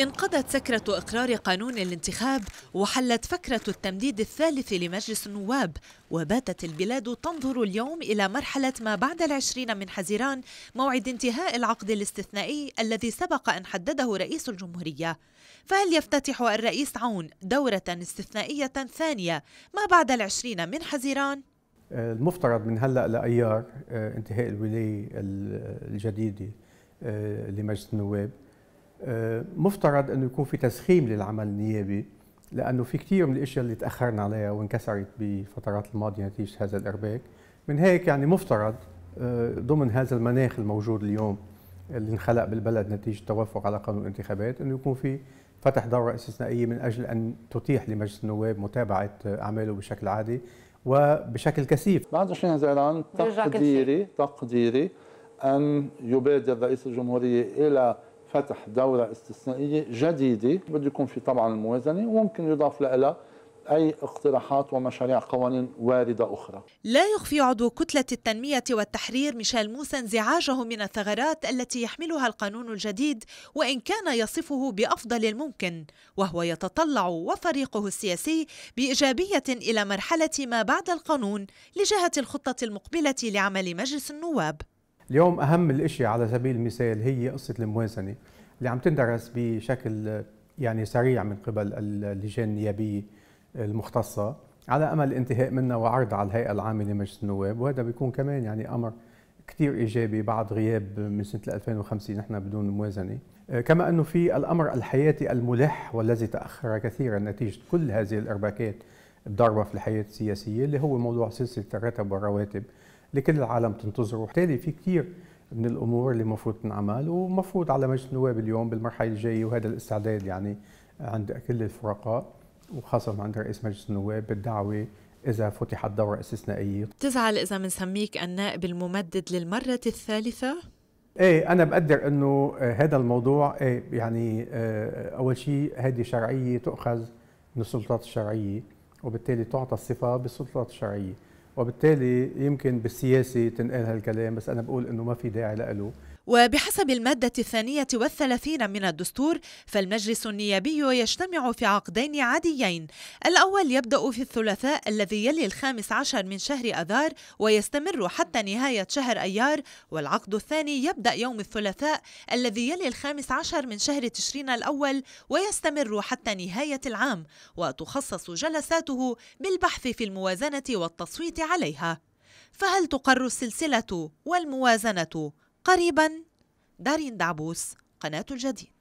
انقضت سكرة إقرار قانون الانتخاب وحلت فكرة التمديد الثالث لمجلس النواب وباتت البلاد تنظر اليوم إلى مرحلة ما بعد العشرين من حزيران موعد انتهاء العقد الاستثنائي الذي سبق أن حدده رئيس الجمهورية فهل يفتتح الرئيس عون دورة استثنائية ثانية ما بعد العشرين من حزيران؟ المفترض من هلأ لأيار آه، انتهاء الولاية الجديدة آه، لمجلس النواب آه، مفترض انه يكون في تسخيم للعمل النيابي لانه في كثير من الاشياء اللي تاخرنا عليها وانكسرت بالفترات الماضيه نتيجه هذا الارباك من هيك يعني مفترض آه، ضمن هذا المناخ الموجود اليوم اللي انخلق بالبلد نتيجه التوافق على قانون الانتخابات انه يكون في فتح دوره استثنائيه من اجل ان تتيح لمجلس النواب متابعه اعماله بشكل عادي وبشكل كثيف بعد 20 زعلان تقديري تقديري ان يبادر رئيس الجمهوريه الى فتح دورة استثنائية جديدة بده يكون في طبعا الموازنة وممكن يضاف لها أي اقتراحات ومشاريع قوانين واردة أخرى لا يخفي عضو كتلة التنمية والتحرير ميشيل موسى انزعاجه من الثغرات التي يحملها القانون الجديد وإن كان يصفه بأفضل الممكن وهو يتطلع وفريقه السياسي بإيجابية إلى مرحلة ما بعد القانون لجهة الخطة المقبلة لعمل مجلس النواب اليوم أهم الأشياء على سبيل المثال هي قصة الموازنة اللي عم تندرس بشكل يعني سريع من قبل اللجان النيابية المختصة على أمل الانتهاء منها وعرضها على الهيئة العامة لمجلس النواب وهذا بيكون كمان يعني أمر كثير إيجابي بعد غياب من سنة 2005 نحن بدون موازنة آه، كما أنه في الأمر الحياتي الملح والذي تأخر كثيرا نتيجة كل هذه الإرباكات الضاربة في الحياة السياسية اللي هو موضوع سلسلة الرتب والرواتب لكل العالم تنتظره وبالتالي في كثير من الامور اللي المفروض تنعمل ومفروض على مجلس النواب اليوم بالمرحله الجايه وهذا الاستعداد يعني عند كل الفرقاء وخاصه عند رئيس مجلس النواب بالدعوه إذا فتحت دورة استثنائية بتزعل إذا بنسميك النائب الممدد للمرة الثالثة؟ ايه انا بقدر انه هذا الموضوع ايه يعني آه، اول شيء هذه شرعيه تؤخذ من السلطات الشرعيه وبالتالي تعطى الصفه بالسلطات الشرعيه وبالتالي يمكن بالسياسي تنقال هالكلام بس انا بقول انه ما في داعي له وبحسب المادة الثانية والثلاثين من الدستور فالمجلس النيابي يجتمع في عقدين عاديين الأول يبدأ في الثلاثاء الذي يلي الخامس عشر من شهر أذار ويستمر حتى نهاية شهر أيار والعقد الثاني يبدأ يوم الثلاثاء الذي يلي الخامس عشر من شهر تشرين الأول ويستمر حتى نهاية العام وتخصص جلساته بالبحث في الموازنة والتصويت عليها فهل تقر السلسلة والموازنة قريبا دارين دعبوس قناة الجديد